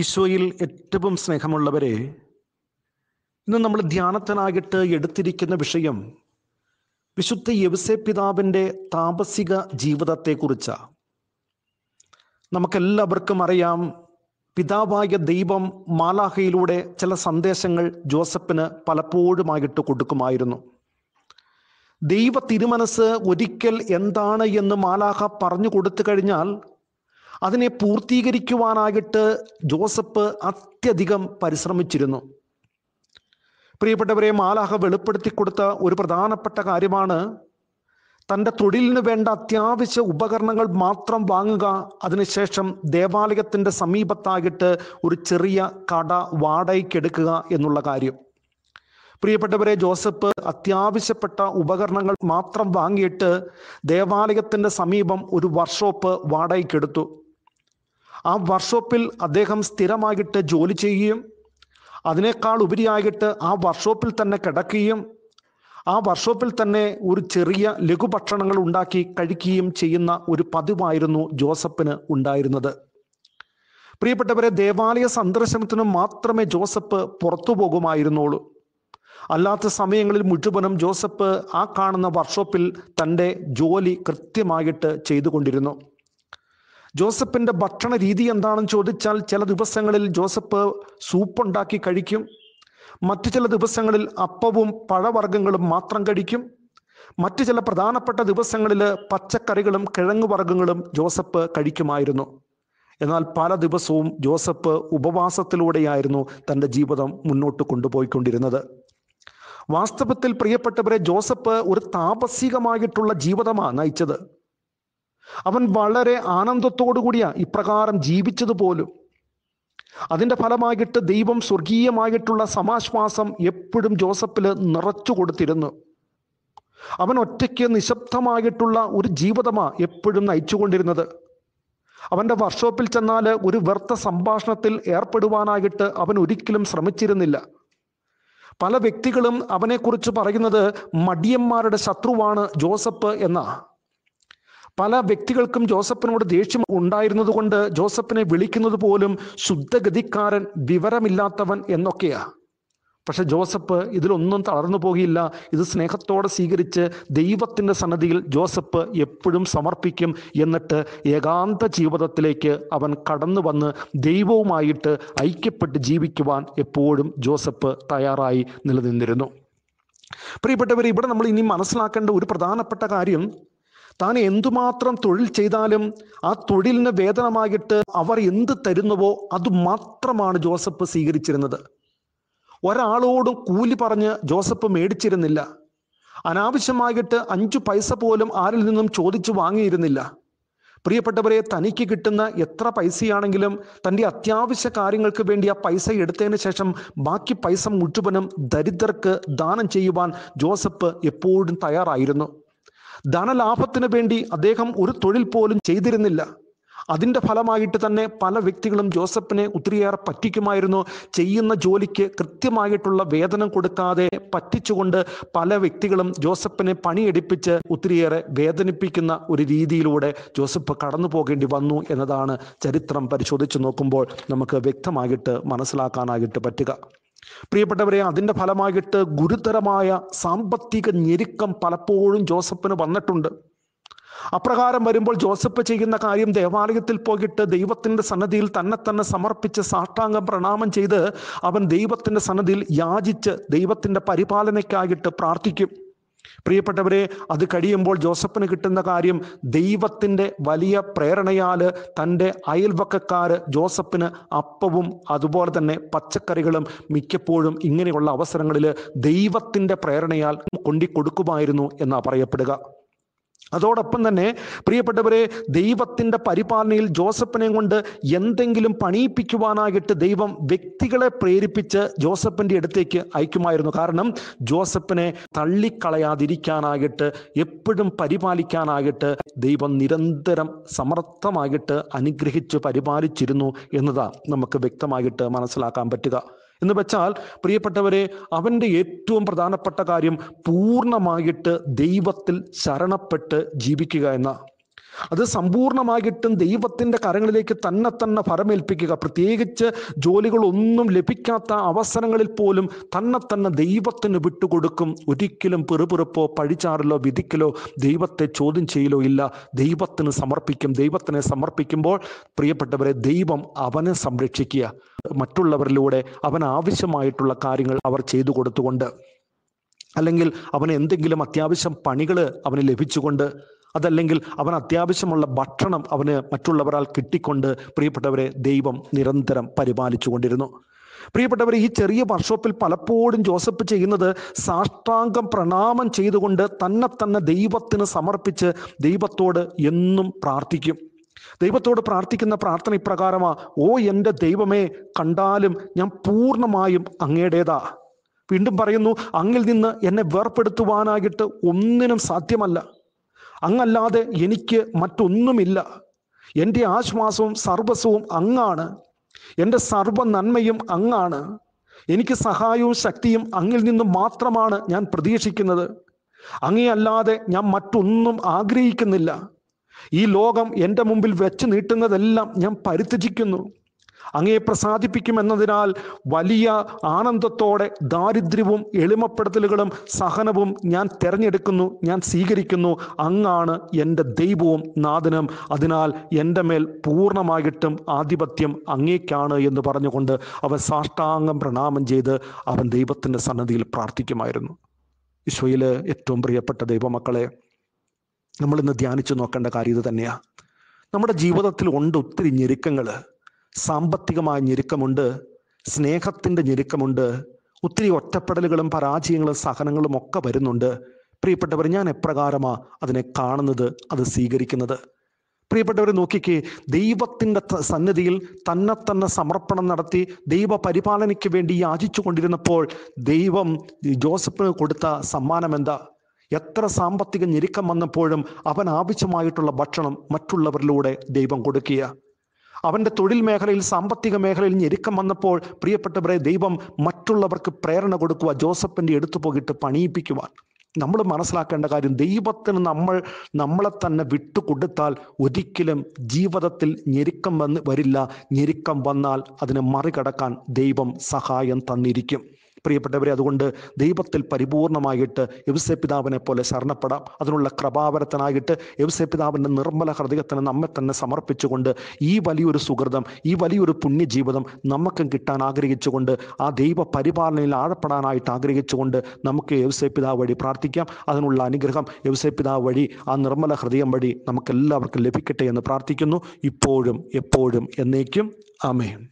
ഈശോയിൽ ഏറ്റവും സ്നേഹമുള്ളവരെ ഇന്ന് നമ്മൾ ധ്യാനത്തിനായിട്ട് എടുത്തിരിക്കുന്ന വിഷയം വിശുദ്ധ യവസെ പിതാവിൻ്റെ താമസിക ജീവിതത്തെക്കുറിച്ച നമുക്കെല്ലാവർക്കും അറിയാം പിതാവായ ദൈവം മാലാഹയിലൂടെ ചില സന്ദേശങ്ങൾ ജോസഫിന് പലപ്പോഴുമായിട്ട് കൊടുക്കുമായിരുന്നു ദൈവ തിരുമനസ് ഒരിക്കൽ എന്താണ് എന്ന് മാലാഹ പറഞ്ഞു കൊടുത്തു കഴിഞ്ഞാൽ അതിനെ പൂർത്തീകരിക്കുവാനായിട്ട് ജോസഫ് അത്യധികം പരിശ്രമിച്ചിരുന്നു പ്രിയപ്പെട്ടവരെ മാലാഹ വെളിപ്പെടുത്തി കൊടുത്ത ഒരു പ്രധാനപ്പെട്ട കാര്യമാണ് തൻ്റെ തൊഴിലിന് വേണ്ട അത്യാവശ്യ ഉപകരണങ്ങൾ മാത്രം വാങ്ങുക അതിനുശേഷം ദേവാലയത്തിൻ്റെ സമീപത്തായിട്ട് ഒരു ചെറിയ കട വാടകയ്ക്കെടുക്കുക എന്നുള്ള കാര്യം പ്രിയപ്പെട്ടവരെ ജോസഫ് അത്യാവശ്യപ്പെട്ട ഉപകരണങ്ങൾ മാത്രം വാങ്ങിയിട്ട് ദേവാലയത്തിൻ്റെ സമീപം ഒരു വർക്ക്ഷോപ്പ് വാടകയ്ക്കെടുത്തു ആ വർക്ക്ഷോപ്പിൽ അദ്ദേഹം സ്ഥിരമായിട്ട് ജോലി ചെയ്യുകയും അതിനേക്കാൾ ഉപരിയായിട്ട് ആ വർക്ക്ഷോപ്പിൽ തന്നെ കിടക്കുകയും ആ വർക്ക്ഷോപ്പിൽ തന്നെ ഒരു ചെറിയ ലഘുഭക്ഷണങ്ങൾ ഉണ്ടാക്കി കഴിക്കുകയും ചെയ്യുന്ന ഒരു പതിവായിരുന്നു ജോസഫിന് ഉണ്ടായിരുന്നത് പ്രിയപ്പെട്ടവരെ ദേവാലയ സന്ദർശനത്തിന് മാത്രമേ ജോസഫ് പുറത്തു പോകുമായിരുന്നുള്ളൂ അല്ലാത്ത സമയങ്ങളിൽ മുഴുവനും ജോസഫ് ആ കാണുന്ന വർക്ക്ഷോപ്പിൽ തൻ്റെ ജോലി കൃത്യമായിട്ട് ചെയ്തുകൊണ്ടിരുന്നു ജോസഫിന്റെ ഭക്ഷണ രീതി എന്താണെന്ന് ചോദിച്ചാൽ ചില ദിവസങ്ങളിൽ ജോസഫ് ഉണ്ടാക്കി കഴിക്കും മറ്റു ചില ദിവസങ്ങളിൽ അപ്പവും പഴവർഗ്ഗങ്ങളും മാത്രം കഴിക്കും മറ്റു ചില പ്രധാനപ്പെട്ട ദിവസങ്ങളിൽ പച്ചക്കറികളും കിഴങ്ങ് വർഗ്ഗങ്ങളും ജോസഫ് കഴിക്കുമായിരുന്നു എന്നാൽ പല ദിവസവും ജോസഫ് ഉപവാസത്തിലൂടെയായിരുന്നു തൻ്റെ ജീവിതം മുന്നോട്ട് കൊണ്ടുപോയിക്കൊണ്ടിരുന്നത് വാസ്തവത്തിൽ പ്രിയപ്പെട്ടവരെ ജോസഫ് ഒരു താപസികമായിട്ടുള്ള ജീവിതമാണ് നയിച്ചത് അവൻ വളരെ ആനന്ദത്തോടു കൂടിയാ ഇപ്രകാരം പോലും അതിൻ്റെ ഫലമായിട്ട് ദൈവം സ്വർഗീയമായിട്ടുള്ള സമാശ്വാസം എപ്പോഴും ജോസഫിൽ നിറച്ചു കൊടുത്തിരുന്നു അവൻ ഒറ്റയ്ക്ക് നിശബ്ദമായിട്ടുള്ള ഒരു ജീവിതമാ എപ്പോഴും നയിച്ചുകൊണ്ടിരുന്നത് അവൻ്റെ വർക്ക്ഷോപ്പിൽ ചെന്നാൽ ഒരു വ്യർത്ഥ സംഭാഷണത്തിൽ ഏർപ്പെടുവാനായിട്ട് അവൻ ഒരിക്കലും ശ്രമിച്ചിരുന്നില്ല പല വ്യക്തികളും അവനെക്കുറിച്ച് പറയുന്നത് മടിയന്മാരുടെ ശത്രുവാണ് ജോസഫ് എന്നാ പല വ്യക്തികൾക്കും ജോസഫിനോട് ദേഷ്യം ഉണ്ടായിരുന്നത് കൊണ്ട് ജോസഫിനെ വിളിക്കുന്നത് പോലും ശുദ്ധഗതിക്കാരൻ വിവരമില്ലാത്തവൻ എന്നൊക്കെയാ പക്ഷെ ജോസഫ് ഇതിലൊന്നും തളർന്നു പോകില്ല ഇത് സ്നേഹത്തോടെ സ്വീകരിച്ച് ദൈവത്തിൻ്റെ സന്നദ്ധിയിൽ ജോസഫ് എപ്പോഴും സമർപ്പിക്കും എന്നിട്ട് ഏകാന്ത ജീവിതത്തിലേക്ക് അവൻ കടന്നു വന്ന് ദൈവവുമായിട്ട് ഐക്യപ്പെട്ട് ജീവിക്കുവാൻ എപ്പോഴും ജോസഫ് തയ്യാറായി നിലനിന്നിരുന്നു പ്രിയപ്പെട്ടവർ ഇവിടെ നമ്മൾ ഇനി മനസ്സിലാക്കേണ്ട ഒരു പ്രധാനപ്പെട്ട കാര്യം താൻ എന്തുമാത്രം തൊഴിൽ ചെയ്താലും ആ തൊഴിലിന് വേതനമായിട്ട് അവർ എന്ത് തരുന്നുവോ അത് മാത്രമാണ് ജോസഫ് സ്വീകരിച്ചിരുന്നത് ഒരാളോടും കൂലി പറഞ്ഞ് ജോസഫ് മേടിച്ചിരുന്നില്ല അനാവശ്യമായിട്ട് അഞ്ചു പൈസ പോലും ആരിൽ നിന്നും ചോദിച്ചു വാങ്ങിയിരുന്നില്ല പ്രിയപ്പെട്ടവരെ തനിക്ക് കിട്ടുന്ന എത്ര പൈസയാണെങ്കിലും തൻ്റെ അത്യാവശ്യ കാര്യങ്ങൾക്ക് വേണ്ടി ആ പൈസ എടുത്തതിന് ശേഷം ബാക്കി പൈസ മുഴുവനും ദരിദ്രർക്ക് ദാനം ചെയ്യുവാൻ ജോസഫ് എപ്പോഴും തയ്യാറായിരുന്നു ധനലാഭത്തിന് വേണ്ടി അദ്ദേഹം ഒരു തൊഴിൽ പോലും ചെയ്തിരുന്നില്ല അതിൻ്റെ ഫലമായിട്ട് തന്നെ പല വ്യക്തികളും ജോസഫിനെ ഒത്തിരിയേറെ പറ്റിക്കുമായിരുന്നു ചെയ്യുന്ന ജോലിക്ക് കൃത്യമായിട്ടുള്ള വേതനം കൊടുക്കാതെ പറ്റിച്ചുകൊണ്ട് പല വ്യക്തികളും ജോസഫിനെ പണിയെടുപ്പിച്ച് ഒത്തിരിയേറെ വേദനിപ്പിക്കുന്ന ഒരു രീതിയിലൂടെ ജോസഫ് കടന്നു പോകേണ്ടി വന്നു എന്നതാണ് ചരിത്രം പരിശോധിച്ച് നോക്കുമ്പോൾ നമുക്ക് വ്യക്തമായിട്ട് മനസ്സിലാക്കാനായിട്ട് പറ്റുക പ്രിയപ്പെട്ടവരെ അതിൻ്റെ ഫലമായിട്ട് ഗുരുതരമായ സാമ്പത്തിക ഞെരുക്കം പലപ്പോഴും ജോസഫിന് വന്നിട്ടുണ്ട് അപ്രകാരം വരുമ്പോൾ ജോസഫ് ചെയ്യുന്ന കാര്യം ദേവാലയത്തിൽ പോയിട്ട് ദൈവത്തിൻ്റെ സന്നദ്ധിയിൽ തന്നെ തന്നെ സമർപ്പിച്ച് സാഷ്ടാംഗം പ്രണാമം ചെയ്ത് അവൻ ദൈവത്തിൻ്റെ സന്നദ്ധിയിൽ യാചിച്ച് ദൈവത്തിൻ്റെ പരിപാലനയ്ക്കായിട്ട് പ്രാർത്ഥിക്കും പ്രിയപ്പെട്ടവരെ അത് കഴിയുമ്പോൾ ജോസഫിന് കിട്ടുന്ന കാര്യം ദൈവത്തിൻ്റെ വലിയ പ്രേരണയാൽ തൻ്റെ അയൽവക്കക്കാർ ജോസഫിന് അപ്പവും അതുപോലെ തന്നെ പച്ചക്കറികളും മിക്കപ്പോഴും ഇങ്ങനെയുള്ള അവസരങ്ങളിൽ ദൈവത്തിൻ്റെ പ്രേരണയാൽ കൊണ്ടിക്കൊടുക്കുമായിരുന്നു എന്നാണ് പറയപ്പെടുക അതോടൊപ്പം തന്നെ പ്രിയപ്പെട്ടവരെ ദൈവത്തിൻ്റെ പരിപാലനയിൽ ജോസഫിനെ കൊണ്ട് എന്തെങ്കിലും പണിയിപ്പിക്കുവാനായിട്ട് ദൈവം വ്യക്തികളെ പ്രേരിപ്പിച്ച് ജോസഫിൻ്റെ അടുത്തേക്ക് അയക്കുമായിരുന്നു കാരണം ജോസഫിനെ തള്ളിക്കളയാതിരിക്കാനായിട്ട് എപ്പോഴും പരിപാലിക്കാനായിട്ട് ദൈവം നിരന്തരം സമർത്ഥമായിട്ട് അനുഗ്രഹിച്ച് പരിപാലിച്ചിരുന്നു എന്നതാണ് നമുക്ക് വ്യക്തമായിട്ട് മനസ്സിലാക്കാൻ പറ്റുക എന്ന് വെച്ചാൽ പ്രിയപ്പെട്ടവരെ അവൻ്റെ ഏറ്റവും പ്രധാനപ്പെട്ട കാര്യം പൂർണ്ണമായിട്ട് ദൈവത്തിൽ ശരണപ്പെട്ട് ജീവിക്കുക എന്ന അത് സമ്പൂർണ്ണമായിട്ടും ദൈവത്തിൻ്റെ കരങ്ങളിലേക്ക് തന്നെ തന്നെ ഫലമേൽപ്പിക്കുക പ്രത്യേകിച്ച് ജോലികളൊന്നും ലഭിക്കാത്ത അവസരങ്ങളിൽ പോലും തന്നെ തന്നെ ദൈവത്തിന് വിട്ടുകൊടുക്കും ഒരിക്കലും പെറുപിറുപ്പോ പഴിച്ചാറിലോ വിധിക്കലോ ദൈവത്തെ ചോദ്യം ചെയ്യലോ ഇല്ല ദൈവത്തിന് സമർപ്പിക്കും ദൈവത്തിനെ സമർപ്പിക്കുമ്പോൾ പ്രിയപ്പെട്ടവരെ ദൈവം അവനെ സംരക്ഷിക്കുക മറ്റുള്ളവരിലൂടെ അവൻ ആവശ്യമായിട്ടുള്ള കാര്യങ്ങൾ അവർ ചെയ്തു കൊടുത്തുകൊണ്ട് അല്ലെങ്കിൽ അവന് എന്തെങ്കിലും അത്യാവശ്യം പണികൾ അവന് ലഭിച്ചുകൊണ്ട് അതല്ലെങ്കിൽ അവൻ അത്യാവശ്യമുള്ള ഭക്ഷണം അവന് മറ്റുള്ളവരാൽ കിട്ടിക്കൊണ്ട് പ്രിയപ്പെട്ടവരെ ദൈവം നിരന്തരം പരിപാലിച്ചു കൊണ്ടിരുന്നു പ്രിയപ്പെട്ടവർ ഈ ചെറിയ വർക്ക്ഷോപ്പിൽ പലപ്പോഴും ജോസഫ് ചെയ്യുന്നത് സാഷ്ടാംഗം പ്രണാമം ചെയ്തുകൊണ്ട് തന്നെ തന്നെ ദൈവത്തിന് സമർപ്പിച്ച് ദൈവത്തോട് എന്നും പ്രാർത്ഥിക്കും ദൈവത്തോട് പ്രാർത്ഥിക്കുന്ന പ്രാർത്ഥന ഇപ്രകാരമാ ഓ എൻ്റെ ദൈവമേ കണ്ടാലും ഞാൻ പൂർണ്ണമായും അങ്ങേടേതാ വീണ്ടും പറയുന്നു അങ്ങിൽ നിന്ന് എന്നെ വേർപ്പെടുത്തുവാനായിട്ട് ഒന്നിനും സാധ്യമല്ല അങ്ങല്ലാതെ എനിക്ക് മറ്റൊന്നുമില്ല എൻ്റെ ആശ്വാസവും സർവസ്വവും അങ്ങാണ് എൻ്റെ സർവ നന്മയും അങ്ങാണ് എനിക്ക് സഹായവും ശക്തിയും അങ്ങിൽ നിന്നും മാത്രമാണ് ഞാൻ പ്രതീക്ഷിക്കുന്നത് അങ്ങയല്ലാതെ ഞാൻ മറ്റൊന്നും ആഗ്രഹിക്കുന്നില്ല ഈ ലോകം എൻ്റെ മുമ്പിൽ വെച്ച് നീട്ടുന്നതെല്ലാം ഞാൻ പരിത്യജിക്കുന്നു അങ്ങയെ പ്രസാദിപ്പിക്കുമെന്നതിനാൽ വലിയ ആനന്ദത്തോടെ ദാരിദ്ര്യവും എളിമപ്പെടുത്തലുകളും സഹനവും ഞാൻ തിരഞ്ഞെടുക്കുന്നു ഞാൻ സ്വീകരിക്കുന്നു അങ്ങാണ് എൻ്റെ ദൈവവും നാഥനും അതിനാൽ എൻ്റെ മേൽ പൂർണ്ണമായിട്ടും ആധിപത്യം അങ്ങേക്കാണ് എന്ന് പറഞ്ഞുകൊണ്ട് അവൻ സാഷ്ടാംഗം പ്രണാമം ചെയ്ത് അവൻ ദൈവത്തിൻ്റെ സന്നദ്ധിയിൽ പ്രാർത്ഥിക്കുമായിരുന്നു ഈശോയിലെ ഏറ്റവും പ്രിയപ്പെട്ട ദൈവമക്കളെ നമ്മൾ ഇന്ന് ധ്യാനിച്ചു നോക്കേണ്ട കാര്യം ഇത് തന്നെയാണ് നമ്മുടെ ജീവിതത്തിൽ ഉണ്ട് ഒത്തിരി ഞെരുക്കങ്ങൾ സാമ്പത്തികമായ ഞെരുക്കമുണ്ട് സ്നേഹത്തിൻ്റെ ഞെരുക്കമുണ്ട് ഒത്തിരി ഒറ്റപ്പെടലുകളും പരാജയങ്ങളും സഹനങ്ങളും ഒക്കെ വരുന്നുണ്ട് പ്രിയപ്പെട്ടവർ ഞാൻ എപ്രകാരമാ അതിനെ കാണുന്നത് അത് സ്വീകരിക്കുന്നത് പ്രിയപ്പെട്ടവർ നോക്കിക്കേ ദൈവത്തിൻ്റെ സന്നിധിയിൽ തന്നെ തന്നെ സമർപ്പണം നടത്തി ദൈവ പരിപാലനയ്ക്ക് വേണ്ടി യാചിച്ചു കൊണ്ടിരുന്നപ്പോൾ ദൈവം ജോസഫിന് കൊടുത്ത സമ്മാനം എന്താ എത്ര സാമ്പത്തിക ഞെരുക്കം വന്നപ്പോഴും അവൻ ആവശ്യമായിട്ടുള്ള ഭക്ഷണം മറ്റുള്ളവരിലൂടെ ദൈവം കൊടുക്കുക അവൻ്റെ തൊഴിൽ മേഖലയിൽ സാമ്പത്തിക മേഖലയിൽ ഞെരുക്കം വന്നപ്പോൾ പ്രിയപ്പെട്ടവരെ ദൈവം മറ്റുള്ളവർക്ക് പ്രേരണ കൊടുക്കുക ജോസഫിൻ്റെ എടുത്തു പോയിട്ട് പണിയിപ്പിക്കുവാൻ നമ്മൾ മനസ്സിലാക്കേണ്ട കാര്യം ദൈവത്തിന് നമ്മൾ നമ്മളെ തന്നെ വിട്ടുകൊടുത്താൽ ഒരിക്കലും ജീവിതത്തിൽ ഞെരുക്കം വന്ന് വരില്ല ഞെരുക്കം വന്നാൽ അതിനെ മറികടക്കാൻ ദൈവം സഹായം തന്നിരിക്കും പ്രിയപ്പെട്ടവരെ അതുകൊണ്ട് ദൈവത്തിൽ പരിപൂർണമായിട്ട് എവ്സെ പിതാവിനെ പോലെ ശരണപ്പെടാം അതിനുള്ള കൃപാവരത്തനായിട്ട് എവ്സെ പിതാവിൻ്റെ നിർമ്മല ഹൃദയത്തിന് നമ്മെ തന്നെ സമർപ്പിച്ചുകൊണ്ട് ഈ വലിയൊരു സുഹൃതം ഈ വലിയൊരു പുണ്യജീവിതം നമുക്കും കിട്ടാൻ ആഗ്രഹിച്ചുകൊണ്ട് ആ ദൈവ പരിപാലനയിൽ ആഴപ്പെടാനായിട്ട് ആഗ്രഹിച്ചുകൊണ്ട് നമുക്ക് എവ്സെ പിതാവ് വഴി പ്രാർത്ഥിക്കാം അതിനുള്ള അനുഗ്രഹം എവ്സെ പിതാവ് വഴി ആ നിർമ്മല ഹൃദയം വഴി നമുക്കെല്ലാവർക്കും ലഭിക്കട്ടെ എന്ന് പ്രാർത്ഥിക്കുന്നു ഇപ്പോഴും എപ്പോഴും എന്നേക്കും ആമേൻ